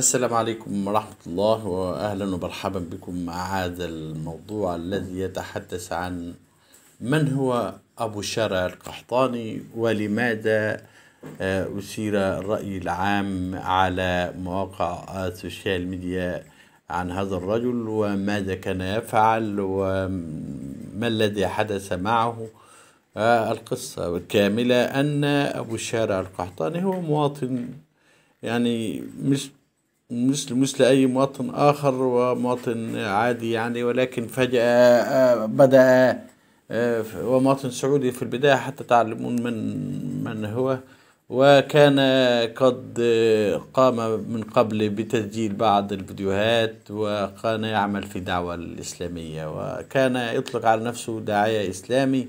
السلام عليكم ورحمة الله وأهلا ومرحبا بكم مع هذا الموضوع الذي يتحدث عن من هو أبو شارع القحطاني ولماذا آه، أثير الرأي العام على مواقع السوشيال ميديا عن هذا الرجل وماذا كان يفعل وما الذي حدث معه آه، القصة الكاملة أن أبو الشارع القحطاني هو مواطن يعني مش مثل مثل أي مواطن آخر ومواطن عادي يعني ولكن فجأة آه، بدأ آه، ومواطن سعودي في البداية حتى تعلمون من من هو وكان قد آه، قام من قبل بتسجيل بعض الفيديوهات وكان يعمل في دعوة الإسلامية وكان يطلق على نفسه داعية إسلامي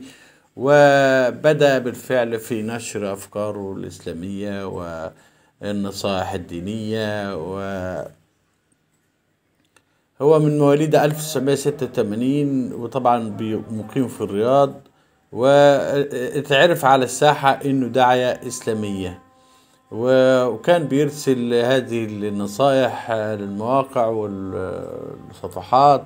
وبدأ بالفعل في نشر أفكاره الإسلامية و النصائح الدينية و هو من مواليد 1986 وطبعا مقيم في الرياض واتعرف على الساحة انه داعية اسلامية وكان بيرسل هذه النصائح للمواقع والصفحات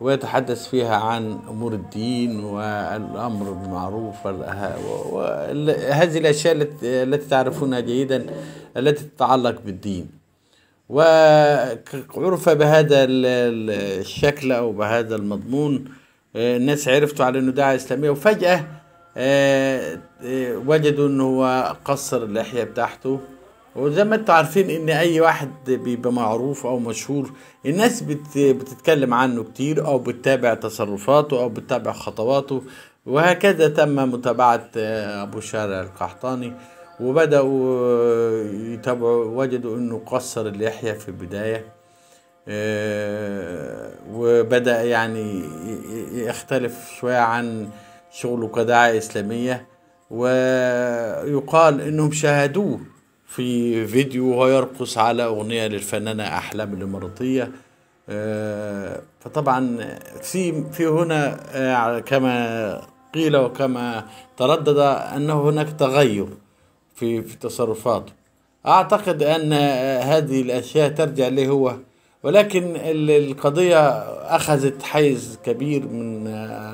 ويتحدث فيها عن أمور الدين والأمر بالمعروف وهذه الأشياء التي تعرفونها جيدا التي تتعلق بالدين وعرف بهذا الشكل أو بهذا المضمون الناس عرفتوا على أنه دعوة إسلامية وفجأة آه، آه، وجدوا أنه قصر اللحية بتاعته وزي ما انتوا عارفين ان اي واحد بيبقى معروف او مشهور الناس بتتكلم عنه كتير او بتتابع تصرفاته او بتتابع خطواته وهكذا تم متابعة آه، ابو شارع القحطاني وبدأوا آه، يتابعوا وجدوا انه قصر اللحية في البداية آه، وبدأ يعني يختلف شوية عن شغله كداعية إسلامية ويقال انهم شاهدوه في فيديو وهو يرقص على أغنية للفنانة أحلام الإماراتية آه، فطبعا في في هنا آه، كما قيل وكما تردد أنه هناك تغير في في تصرفاته أعتقد أن آه، هذه الأشياء ترجع له هو ولكن القضية أخذت حيز كبير من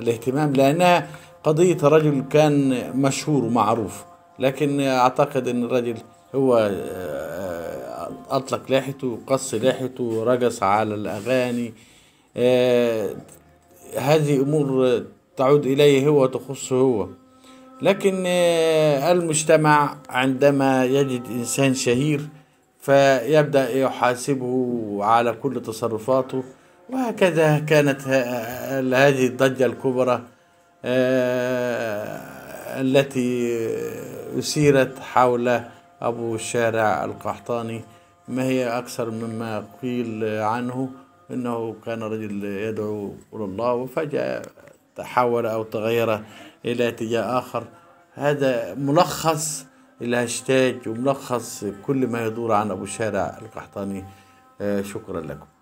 الاهتمام لأنها قضية رجل كان مشهور ومعروف لكن أعتقد أن الرجل هو آه، آه، أطلق لاحته قص لاحته رجس على الأغاني آه، هذه أمور تعود إليه هو تخصه هو لكن المجتمع عندما يجد إنسان شهير فيبدأ يحاسبه على كل تصرفاته وهكذا كانت هذه الضجة الكبرى التي أثيرت حول أبو الشارع القحطاني ما هي أكثر مما قيل عنه أنه كان رجل يدعو إلى الله وفجأة تحول أو تغير إلى اتجاه آخر هذا ملخص الهاشتاج وملخص كل ما يدور عن أبو الشارع القحطاني آه، شكرا لكم